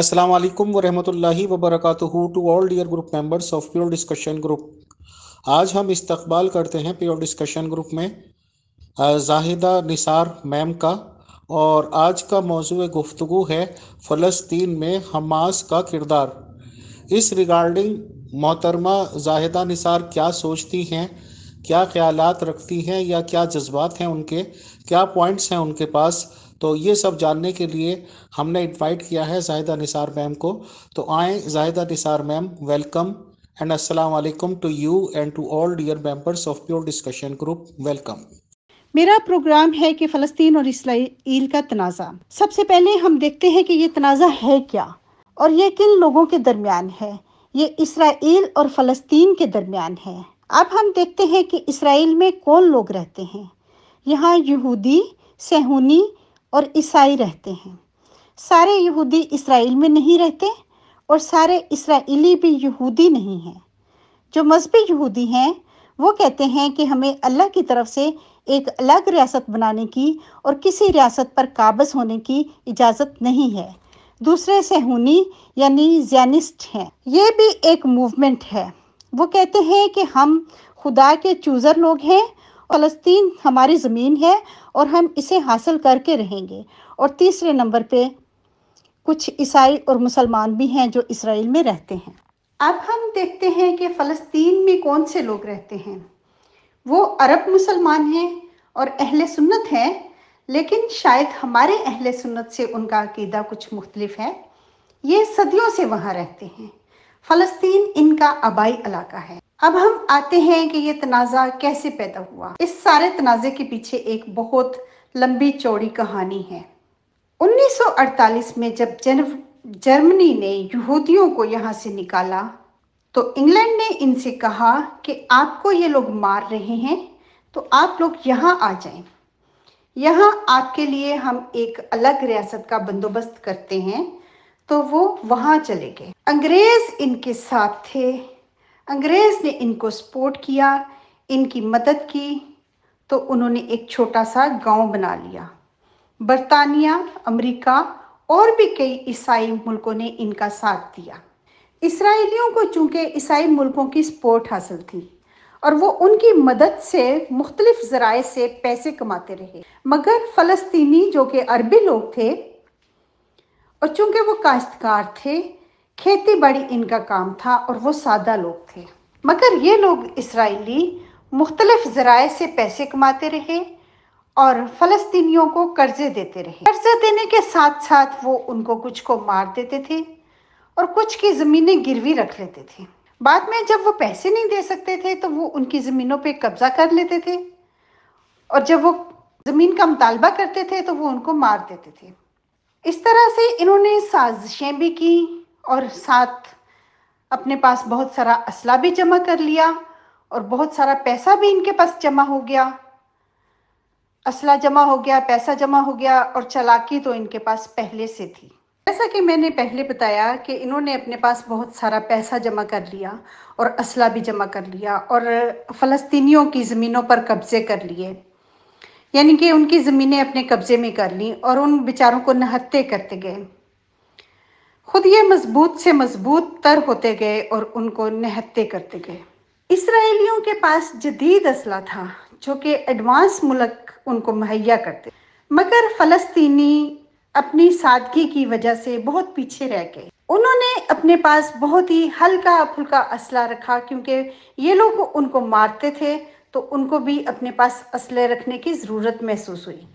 Assalamu alaikum wa rahmatullahi wa barakatuhu to all dear group members of Pure Discussion Group. आज हम इस्तकबाल करते हैं प्योर डिस्कशन ग्रुप में जाहिदा निसार मैम का और आज का मौजू गुफ्तु है फ़लस्तीन में हमास का किरदार इस रिगार्डिंग मोहतरमा जाहिदा निसार क्या सोचती हैं क्या ख्याल रखती हैं या क्या जज्बात हैं उनके क्या पॉइंट्स हैं उनके पास तो ये सब जानने के लिए हमने इनवाइट किया है जाहिदा निसार मैम को तो आए Zahida Nisar ma'am welcome and अस्सलाम वालेकुम to you and to all dear members of pure discussion group welcome मेरा प्रोग्राम है कि फ़लस्तीन और इसराइल का तनाज़ा सबसे पहले हम देखते हैं कि ये तनाज़ा है क्या और ये किन लोगों के दरमियान है ये इसराइल और फ़लस्तीन के दरमियान है अब हम देखते हैं कि इसराइल में कौन लोग रहते हैं यहाँ यहूदी सहूनी और ईसाई रहते हैं सारे यहूदी इसराइल में नहीं रहते और सारे इसराइली भी यहूदी नहीं हैं जो मजहबी यहूदी हैं वो कहते हैं कि हमें अल्लाह की तरफ से एक अलग रियासत बनाने की और किसी रियासत पर काबज होने की इजाज़त नहीं है दूसरे सहूनी यानी जैनिस्ट हैं ये भी एक मूवमेंट है वो कहते हैं कि हम खुदा के चूज़र लोग हैं फ़लस्तीन हमारी ज़मीन है और हम इसे हासिल करके रहेंगे और तीसरे नंबर पे कुछ ईसाई और मुसलमान भी हैं जो इसराइल में रहते हैं अब हम देखते हैं कि फ़लस्तीन में कौन से लोग रहते हैं वो अरब मुसलमान हैं और अहल सुन्नत हैं लेकिन शायद हमारे अहल सुन्नत से उनका अकीदा कुछ मुख्तलिफ है ये सदियों से वहाँ रहते हैं फ़लस्तीन इनका आबाई इलाका है अब हम आते हैं कि ये तनाज़ा कैसे पैदा हुआ इस सारे तनाज़े के पीछे एक बहुत लंबी चौड़ी कहानी है 1948 में जब जर्म जर्मनी ने यहूदियों को यहाँ से निकाला तो इंग्लैंड ने इनसे कहा कि आपको ये लोग मार रहे हैं तो आप लोग यहाँ आ जाएं। यहाँ आपके लिए हम एक अलग रियासत का बंदोबस्त करते हैं तो वो वहाँ चले गए अंग्रेज इनके साथ थे अंग्रेज ने इनको सपोर्ट किया इनकी मदद की तो उन्होंने एक छोटा सा गांव बना लिया बरतानिया अमेरिका और भी कई ईसाई मुल्कों ने इनका साथ दिया इसराइलियों को चूंकि ईसाई मुल्कों की सपोर्ट हासिल थी और वो उनकी मदद से मुख्तलिफ जराए से पैसे कमाते रहे मगर फ़लस्तीनी जो कि अरबी लोग थे और चूंकि वो काश्तकार थे खेती बाड़ी इनका काम था और वो सादा लोग थे मगर ये लोग इसराइली मुख्तलिफ ज़राए से पैसे कमाते रहे और फ़लस्तीनियों को कर्जे देते रहे कर्जे देने के साथ साथ वो उनको कुछ को मार देते थे और कुछ की ज़मीनें गिरवी रख लेते थे बाद में जब वो पैसे नहीं दे सकते थे तो वो उनकी ज़मीनों पे कब्ज़ा कर लेते थे और जब वो ज़मीन का मुतालबा करते थे तो वो उनको मार देते थे इस तरह से इन्होंने साजिशें भी की और साथ अपने पास बहुत सारा असला भी जमा कर लिया और बहुत सारा पैसा भी इनके पास जमा हो गया असला जमा हो गया पैसा जमा हो गया और चलाकी तो इनके पास पहले से थी जैसा कि मैंने पहले बताया कि इन्होंने अपने पास बहुत सारा पैसा जमा कर लिया और असला भी जमा कर लिया और फ़लस्तीनियों की ज़मीनों पर कब्ज़े कर लिए यानी कि उनकी ज़मीनें अपने कब्ज़े में कर ली और उन बेचारों को नहत्ते करते गए खुद ये मजबूत से मजबूत तर होते गए और उनको निहत्ते करते गए इसराइलियों के पास जदीद असला था जो कि एडवांस मुल्क उनको मुहैया करते मगर फलस्तीनी अपनी सादगी की वजह से बहुत पीछे रह गए उन्होंने अपने पास बहुत ही हल्का फुल्का असला रखा क्योंकि ये लोग उनको मारते थे तो उनको भी अपने पास असले रखने की ज़रूरत महसूस हुई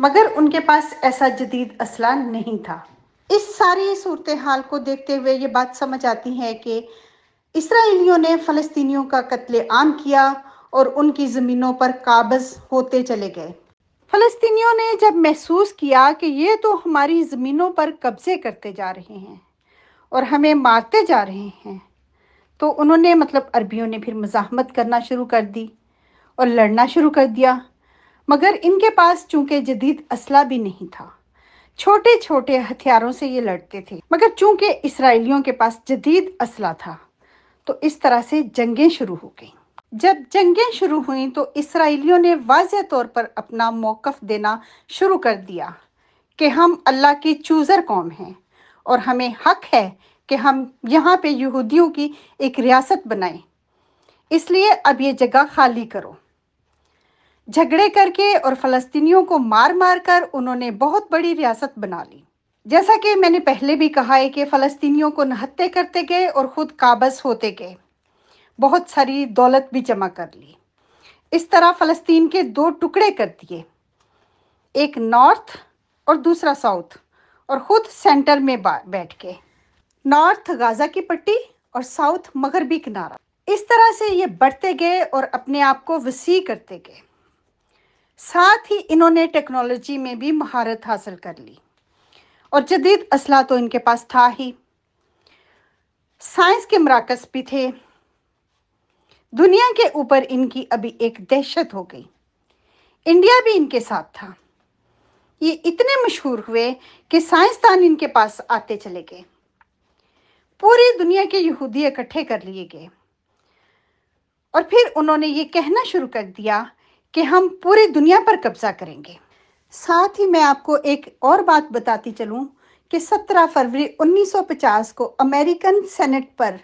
मगर उनके पास ऐसा जदीद असला नहीं था इस सारी सूरत हाल को देखते हुए ये बात समझ आती है कि इसराइलियों ने फ़लस्तीनियों का कत्ले आम किया और उनकी ज़मीनों पर काबज होते चले गए फ़लस्तीनियों ने जब महसूस किया कि ये तो हमारी ज़मीनों पर कब्ज़े करते जा रहे हैं और हमें मारते जा रहे हैं तो उन्होंने मतलब अरबियों ने फिर मज़ामत करना शुरू कर दी और लड़ना शुरू कर दिया मगर इनके पास चूँकि जदीद असला भी नहीं था छोटे छोटे हथियारों से ये लड़ते थे मगर चूंकि इसराइलियों के पास जदीद असला था तो इस तरह से जंगें शुरू हो गई जब जंगें शुरू हुई तो इसराइलियों ने वाज तौर पर अपना मौकफ देना शुरू कर दिया कि हम अल्लाह की चूज़र कौम हैं और हमें हक है कि हम यहाँ पे यहूदियों की एक रियासत बनाएं इसलिए अब ये जगह खाली करो झगड़े करके और फ़लस्तीनियों को मार मार कर उन्होंने बहुत बड़ी रियासत बना ली जैसा कि मैंने पहले भी कहा है कि फ़लस्तीनियों को नहत्ते करते गए और ख़ुद काबज होते गए बहुत सारी दौलत भी जमा कर ली इस तरह फ़लस्तीन के दो टुकड़े कर दिए एक नॉर्थ और दूसरा साउथ और ख़ुद सेंटर में बैठ के नॉर्थ गाज़ा की पट्टी और साउथ मगरबी किनारा इस तरह से ये बढ़ते गए और अपने आप को वसी करते गए साथ ही इन्होंने टेक्नोलॉजी में भी महारत हासिल कर ली और जदीद असला तो इनके पास था ही साइंस के मराकस भी थे दुनिया के ऊपर इनकी अभी एक दहशत हो गई इंडिया भी इनके साथ था ये इतने मशहूर हुए कि साइंसदान इनके पास आते चले गए पूरी दुनिया के यहूदी इकट्ठे कर लिए गए और फिर उन्होंने ये कहना शुरू कर दिया कि हम पूरी दुनिया पर कब्जा करेंगे साथ ही मैं आपको एक और बात बताती चलूं कि 17 फरवरी 1950 को अमेरिकन सेनेट पर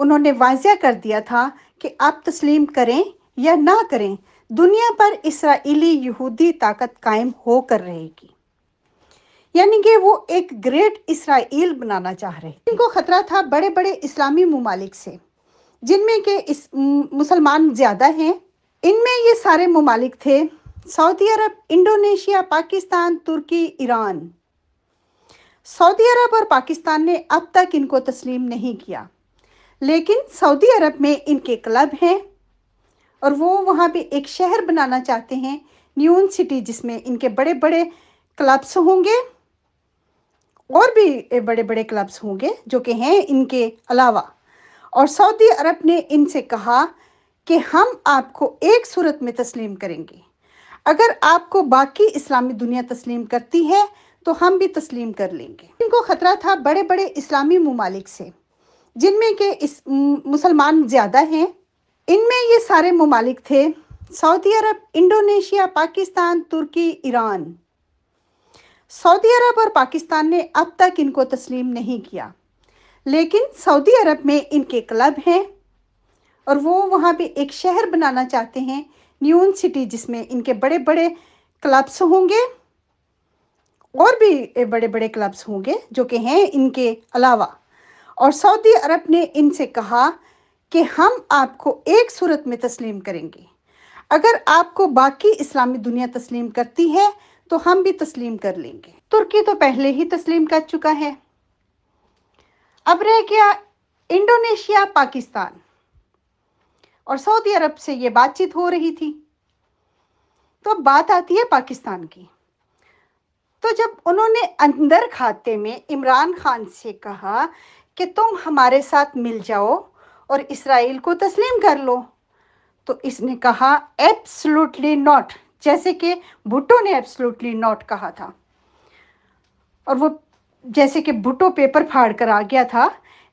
उन्होंने वाजिया कर दिया था कि आप तस्लीम करें या ना करें दुनिया पर इसराइली यहूदी ताकत कायम हो कर रहेगी यानी कि वो एक ग्रेट इसराइल बनाना चाह रहे इनको खतरा था बड़े बड़े इस्लामी ममालिक से जिनमें के इस मुसलमान ज़्यादा हैं इनमें ये सारे ममालिक थे Saudi Arab Indonesia Pakistan Turkey Iran Saudi Arab और पाकिस्तान ने अब तक इनको तस्लीम नहीं किया लेकिन सऊदी अरब में इनके क्लब हैं और वो वहाँ पे एक शहर बनाना चाहते हैं न्यून सिटी जिसमें इनके बड़े बड़े क्लब्स होंगे और भी बड़े बड़े क्लब्स होंगे जो कि हैं इनके अलावा और सऊदी अरब ने इनसे कहा कि हम आपको एक सूरत में तस्लीम करेंगे अगर आपको बाकी इस्लामी दुनिया तस्लीम करती है तो हम भी तस्लीम कर लेंगे इनको खतरा था बड़े बड़े इस्लामी ममालिक से जिनमें के इस मुसलमान ज़्यादा हैं इनमें ये सारे ममालिक थे Saudi Arab Indonesia Pakistan Turkey Iran Saudi Arab और पाकिस्तान ने अब तक इनको तस्लीम नहीं किया लेकिन सऊदी अरब में इनके क्लब हैं और वो वहाँ पे एक शहर बनाना चाहते हैं न्यून सिटी जिसमें इनके बड़े बड़े क्लब्स होंगे और भी बड़े बड़े क्लब्स होंगे जो कि हैं इनके अलावा और सऊदी अरब ने इनसे कहा कि हम आपको एक सूरत में तस्लीम करेंगे अगर आपको बाकी इस्लामी दुनिया तस्लीम करती है तो हम भी तस्लीम कर लेंगे तुर्की तो पहले ही तस्लीम कर चुका है अब रह गया इंडोनेशिया पाकिस्तान और सऊदी अरब से ये बातचीत हो रही थी तो अब बात आती है पाकिस्तान की तो जब उन्होंने अंदर खाते में इमरान खान से कहा कि तुम हमारे साथ मिल जाओ और इसराइल को तस्लीम कर लो तो इसने कहा एब्सलूटली नॉट जैसे कि भुट्टो ने एब्सलूटली नॉट कहा था और वो जैसे कि भुट्टो पेपर फाड़ कर आ गया था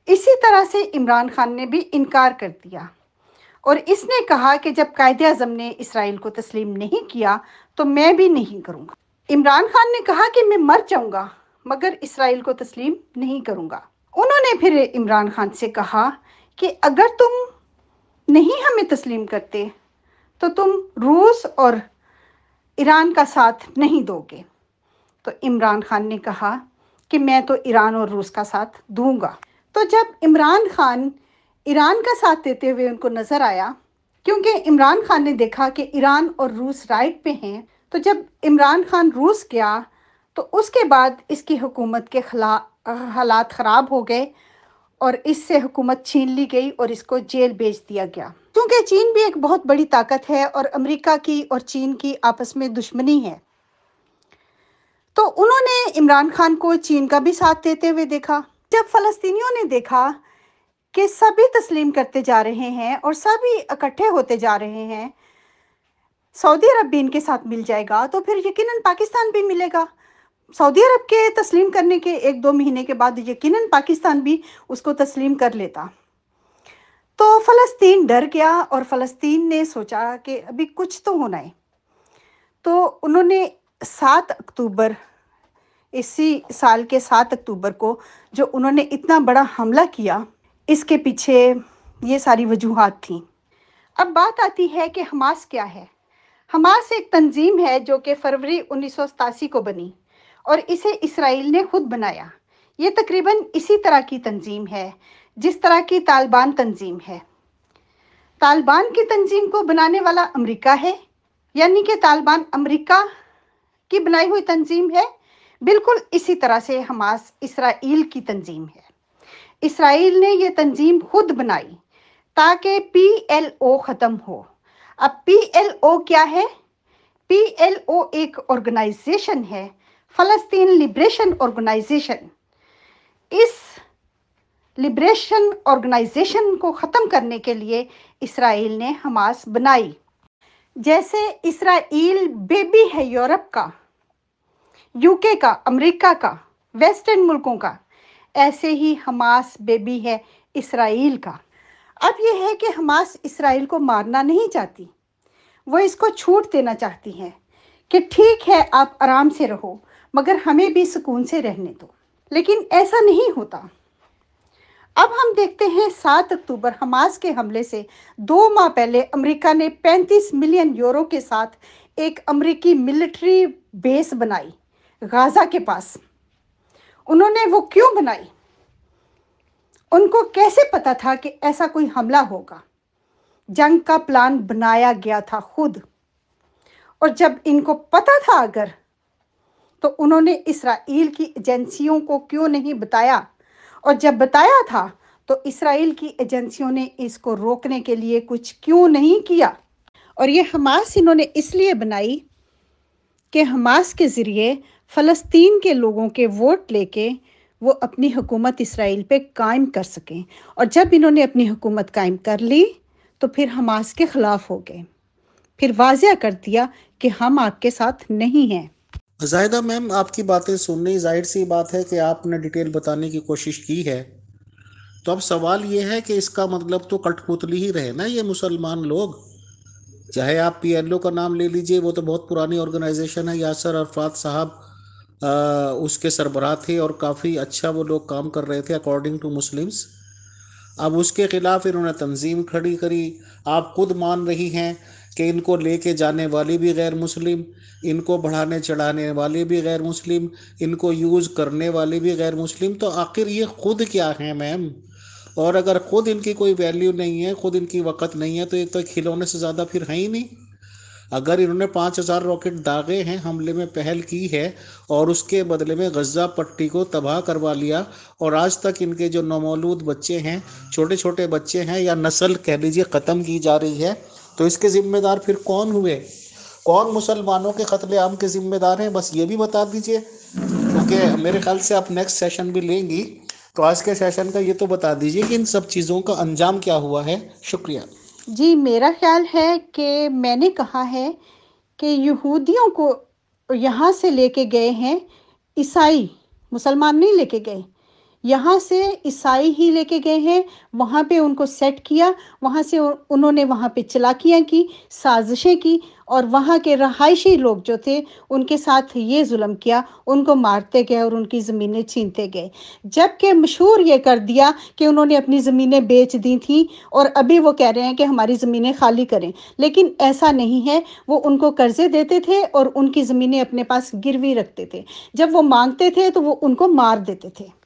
इसी तरह से इमरान खान ने भी इनकार कर दिया और इसने कहा कि जब कायद अजम ने इसराइल को तस्लीम नहीं किया तो मैं भी नहीं करूँगा इमरान खान ने कहा कि मैं मर जाऊँगा मगर इसराइल को तस्लीम नहीं करूँगा उन्होंने फिर इमरान खान से कहा कि अगर तुम नहीं हमें तस्लीम करते तो तुम रूस और ईरान का साथ नहीं दोगे तो इमरान खान ने कहा कि मैं तो ईरान और रूस का साथ दूंगा तो जब इमरान खान ईरान का साथ देते हुए उनको नजर आया क्योंकि इमरान खान ने देखा कि ईरान और रूस राइट पे हैं तो जब इमरान खान रूस गया तो उसके बाद इसकी हुकूमत के खिलाफ हालात ख़राब हो गए और इससे हुकूमत छीन ली गई और इसको जेल भेज दिया गया क्योंकि चीन भी एक बहुत बड़ी ताकत है और अमेरिका की और चीन की आपस में दुश्मनी है तो उन्होंने इमरान खान को चीन का भी साथ देते हुए देखा जब फ़लस्तीनियों ने देखा कि सभी तस्लीम करते जा रहे हैं और सभी इकट्ठे होते जा रहे हैं सऊदी अरब भी इनके साथ मिल जाएगा तो फिर यकीनन पाकिस्तान भी मिलेगा सऊदी अरब के तस्लीम करने के एक दो महीने के बाद यकीनन पाकिस्तान भी उसको तस्लीम कर लेता तो फ़लस्तीन डर गया और फ़लस्तीन ने सोचा कि अभी कुछ तो होना है तो उन्होंने सात अक्टूबर इसी साल के सात अक्टूबर को जो उन्होंने इतना बड़ा हमला किया इसके पीछे ये सारी वजूहत थी अब बात आती है कि हमास क्या है हमास एक तंजीम है जो कि फरवरी उन्नीस को बनी और इसे इसराइल ने खुद बनाया ये तकरीबन इसी तरह की तंजीम है जिस तरह की तालिबान तंजीम है तालिबान की तंजीम को बनाने वाला अमेरिका है यानी कि तालिबान अमेरिका की बनाई हुई तंजीम है बिल्कुल इसी तरह से हमास इसराइल की तंजीम है इसराइल ने यह तंजीम खुद बनाई ताकि पी एल ओ ख़त्म हो अब पी एल ओ क्या है पी एल ओ एक ऑर्गेनाइजेशन है फ़लस्तीन लिब्रेशन ऑर्गेनाइजेशन इस लिब्रेशन ऑर्गेनाइजेशन को ख़त्म करने के लिए इसराइल ने हमास बनाई जैसे इसराइल बेबी है यूरोप का यूके का अमेरिका का वेस्टर्न मुल्कों का ऐसे ही हमास बेबी है इसराइल का अब यह है कि हमास इसराइल को मारना नहीं चाहती वो इसको छूट देना चाहती हैं कि ठीक है आप आराम से रहो मगर हमें भी सुकून से रहने दो लेकिन ऐसा नहीं होता अब हम देखते हैं सात अक्टूबर हमास के हमले से दो माह पहले अमेरिका ने 35 मिलियन यूरो के साथ एक अमेरिकी मिलिट्री बेस बनाई गाज़ा के पास उन्होंने वो क्यों बनाई उनको कैसे पता था कि ऐसा कोई हमला होगा जंग का प्लान बनाया गया था खुद और जब इनको पता था अगर तो उन्होंने इसराइल की एजेंसियों को क्यों नहीं बताया और जब बताया था तो इसराइल की एजेंसियों ने इसको रोकने के लिए कुछ क्यों नहीं किया और ये हमास इन्होंने इसलिए बनाई कि हमास के ज़रिए फ़लस्तीन के लोगों के वोट लेके वो अपनी हुकूमत इसराइल पे कायम कर सकें और जब इन्होंने अपनी हुकूमत कायम कर ली तो फिर हमास के ख़िलाफ़ हो गए फिर वाजिया कर दिया कि हम आपके साथ नहीं हैं जायदा मैम आपकी बातें सुनने जाहिर सी बात है कि आपने डिटेल बताने की कोशिश की है तो अब सवाल ये है कि इसका मतलब तो कठपुतली ही रहे ना ये मुसलमान लोग चाहे आप पीएलओ का नाम ले लीजिए वो तो बहुत पुरानी ऑर्गेनाइजेशन है यासर अरफात साहब उसके सरबराह थे और काफ़ी अच्छा वो लोग काम कर रहे थे अकॉर्डिंग टू मुस्लिम्स अब उसके ख़िलाफ़ इन्होंने तंजीम खड़ी करी आप खुद मान रही हैं कि इनको लेके जाने वाले भी गैर मुस्लिम इनको बढ़ाने चढ़ाने वाले भी गैर मुस्लिम इनको यूज़ करने वाले भी गैर मुस्लिम तो आखिर ये खुद क्या हैं मैम और अगर ख़ुद इनकी कोई वैल्यू नहीं है ख़ुद इनकी वक़्त नहीं है तो ये तो खिलौने से ज़्यादा फिर है ही नहीं अगर इन्होंने पाँच हज़ार रॉकेट दागे हैं हमले में पहल की है और उसके बदले में गजा पट्टी को तबाह करवा लिया और आज तक इनके जो नमोलूद बच्चे हैं छोटे छोटे बच्चे हैं या नस्ल कह लीजिए ख़त्म की जा रही है तो इसके ज़िम्मेदार फिर कौन हुए कौन मुसलमानों के कत्लेआम के ज़िम्मेदार हैं बस ये भी बता दीजिए क्योंकि मेरे ख्याल से आप नेक्स्ट सेशन भी लेंगी तो आज के सेशन का ये तो बता दीजिए कि इन सब चीज़ों का अंजाम क्या हुआ है शुक्रिया जी मेरा ख्याल है कि मैंने कहा है कि यहूदियों को यहाँ से लेके गए हैं ईसाई मुसलमान नहीं लेके गए यहाँ से ईसाई ही लेके गए हैं वहाँ पे उनको सेट किया वहाँ से उन्होंने वहाँ पे चलाकियाँ की साजिशें की और वहाँ के रहायशी लोग जो थे उनके साथ ये जुल्म किया उनको मारते गए और उनकी ज़मीनें छीनते गए जबकि मशहूर ये कर दिया कि उन्होंने अपनी ज़मीनें बेच दी थी और अभी वो कह रहे हैं कि हमारी ज़मीनें खाली करें लेकिन ऐसा नहीं है वो उनको कर्जे देते थे और उनकी ज़मीनें अपने पास गिरवी रखते थे जब वो मांगते थे तो वो उनको मार देते थे